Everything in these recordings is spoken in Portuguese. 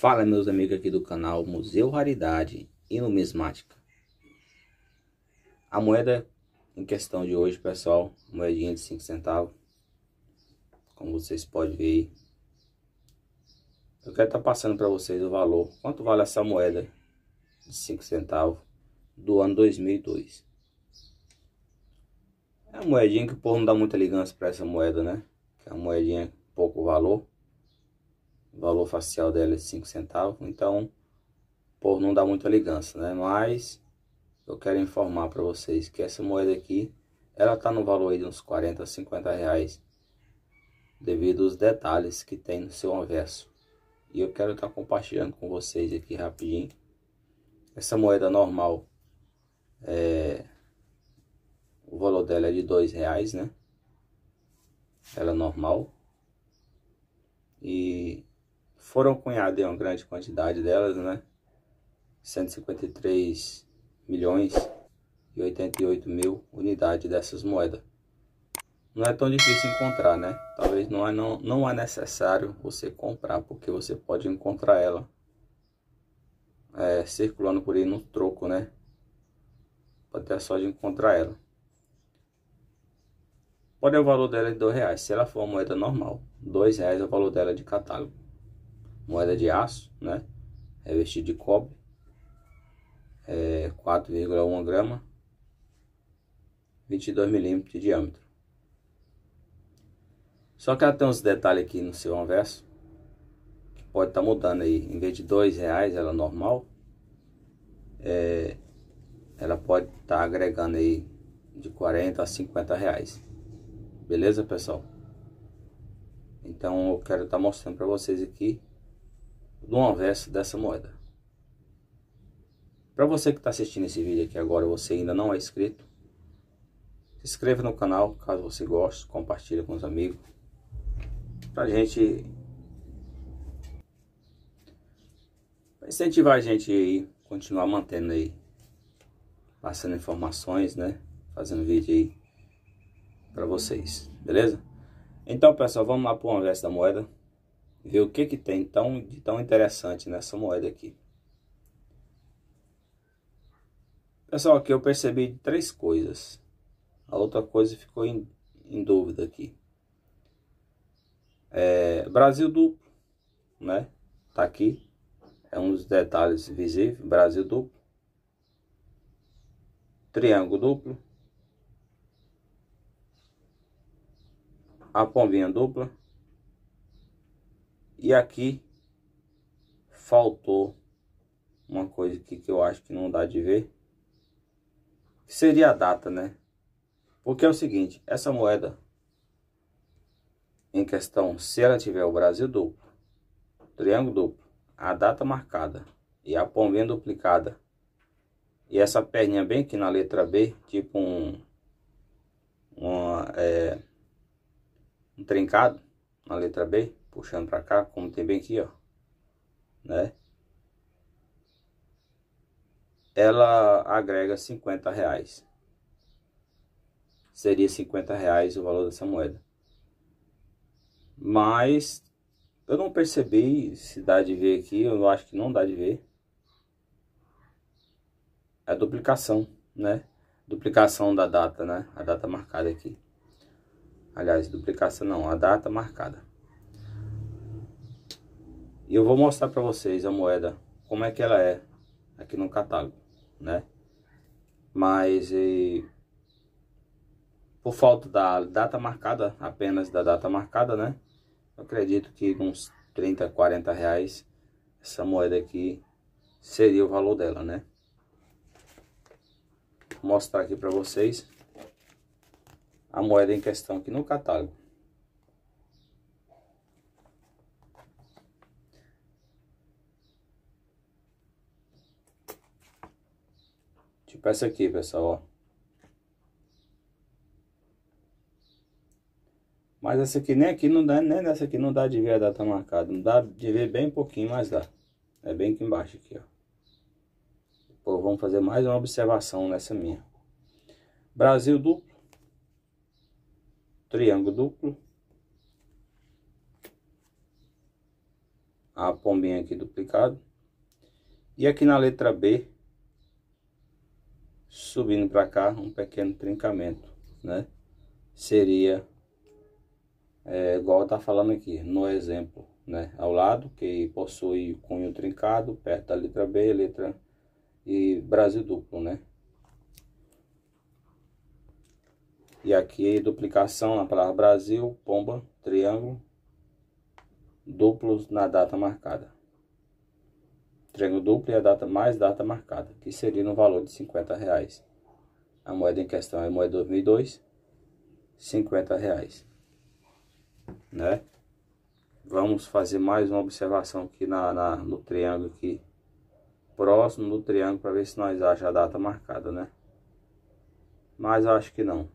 Fala meus amigos aqui do canal Museu Raridade e Numismática A moeda em questão de hoje pessoal, moedinha de 5 centavos Como vocês podem ver aí Eu quero estar tá passando para vocês o valor, quanto vale essa moeda de 5 centavos do ano 2002 É uma moedinha que o povo não dá muita ligança para essa moeda né, que é uma moedinha pouco valor o valor facial dela é de 5 centavos, então por não dá muita ligança, né? Mas eu quero informar para vocês que essa moeda aqui, ela tá no valor de uns 40 a 50 reais, devido aos detalhes que tem no seu anverso. E eu quero estar tá compartilhando com vocês aqui rapidinho. Essa moeda normal, é... o valor dela é de dois reais, né? Ela é normal. E foram cunhadas em uma grande quantidade delas, né? 153 milhões e 88 mil unidades dessas moedas. Não é tão difícil encontrar, né? Talvez não é, não, não é necessário você comprar, porque você pode encontrar ela é, circulando por aí no troco, né? Pode ter de encontrar ela. Pode o valor dela é de R$2,00, reais. Se ela for uma moeda normal, R$2,00 reais é o valor dela de catálogo moeda de aço, né? Revestido é de cobre, é 4,1 grama, 22 milímetros de diâmetro. Só que ela tem uns detalhes aqui no seu anverso, que pode estar tá mudando aí. Em vez de dois reais, ela normal, é, ela pode estar tá agregando aí de 40 a 50 reais. Beleza, pessoal? Então eu quero estar tá mostrando para vocês aqui do anverso dessa moeda. Para você que está assistindo esse vídeo aqui agora, você ainda não é inscrito, se inscreva no canal caso você goste, compartilhe com os amigos, para gente incentivar a gente aí, continuar mantendo aí, passando informações, né, fazendo vídeo aí para vocês, beleza? Então pessoal, vamos lá para o anverso da moeda ver o que, que tem tão, de tão interessante nessa moeda aqui. Pessoal, aqui eu percebi três coisas. A outra coisa ficou em, em dúvida aqui. É, Brasil duplo, né? Tá aqui. É um dos detalhes visíveis. Brasil duplo. Triângulo duplo. A pombinha dupla. E aqui faltou uma coisa aqui que eu acho que não dá de ver. seria a data, né? Porque é o seguinte, essa moeda em questão, se ela tiver o Brasil duplo, triângulo duplo, a data marcada e a pombinha duplicada e essa perninha bem aqui na letra B, tipo um, uma, é, um trincado na letra B, puxando para cá, como tem bem aqui, ó, né? Ela agrega 50 reais. Seria 50 reais o valor dessa moeda. Mas eu não percebi se dá de ver aqui, eu acho que não dá de ver. A duplicação, né? Duplicação da data, né? A data marcada aqui. Aliás, duplicação não, a data marcada. E eu vou mostrar para vocês a moeda, como é que ela é aqui no catálogo, né? Mas e, por falta da data marcada, apenas da data marcada, né? Eu acredito que uns 30, 40 reais essa moeda aqui seria o valor dela, né? Vou mostrar aqui para vocês a moeda em questão aqui no catálogo. Tipo essa aqui, pessoal, ó. Mas essa aqui nem aqui não dá, nem nessa aqui não dá de ver a data marcada. Não dá de ver bem pouquinho, mas dá. É bem aqui embaixo aqui, ó. Pô, vamos fazer mais uma observação nessa minha. Brasil duplo. Triângulo duplo. A pombinha aqui duplicado. E aqui na letra B, subindo para cá um pequeno trincamento, né? Seria é, igual tá falando aqui no exemplo, né? Ao lado que possui cunho trincado, perto da letra B, letra e Brasil duplo, né? E aqui duplicação na palavra Brasil, pomba, triângulo, duplos na data marcada entrega o duplo e a data mais data marcada, que seria no valor de 50 reais. A moeda em questão é a moeda 2002, 50 reais. Né? Vamos fazer mais uma observação aqui na, na no triângulo aqui, próximo do triângulo, para ver se nós acha a data marcada, né? Mas acho que não.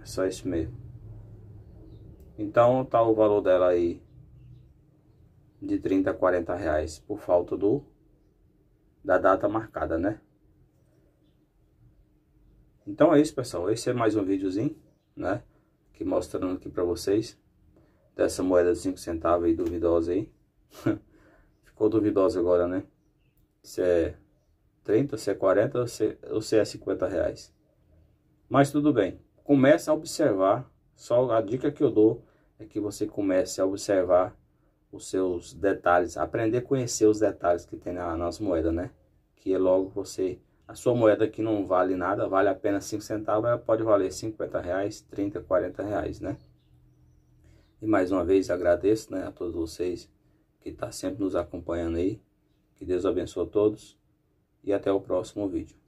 É só isso mesmo. Então tá o valor dela aí de 30 a 40 reais por falta do da data marcada, né? Então é isso, pessoal. Esse é mais um videozinho, né? Que mostrando aqui para vocês dessa moeda de 5 centavos aí duvidosa aí. Ficou duvidosa agora, né? Se é 30, se é 40 ou se é 50 reais. Mas tudo bem. comece a observar. Só a dica que eu dou é que você comece a observar os seus detalhes, aprender a conhecer os detalhes que tem na, nas moedas, né? Que é logo você, a sua moeda que não vale nada, vale apenas 5 centavos, ela pode valer 50 reais, 30, 40 reais, né? E mais uma vez agradeço né, a todos vocês que estão tá sempre nos acompanhando aí. Que Deus abençoe a todos e até o próximo vídeo.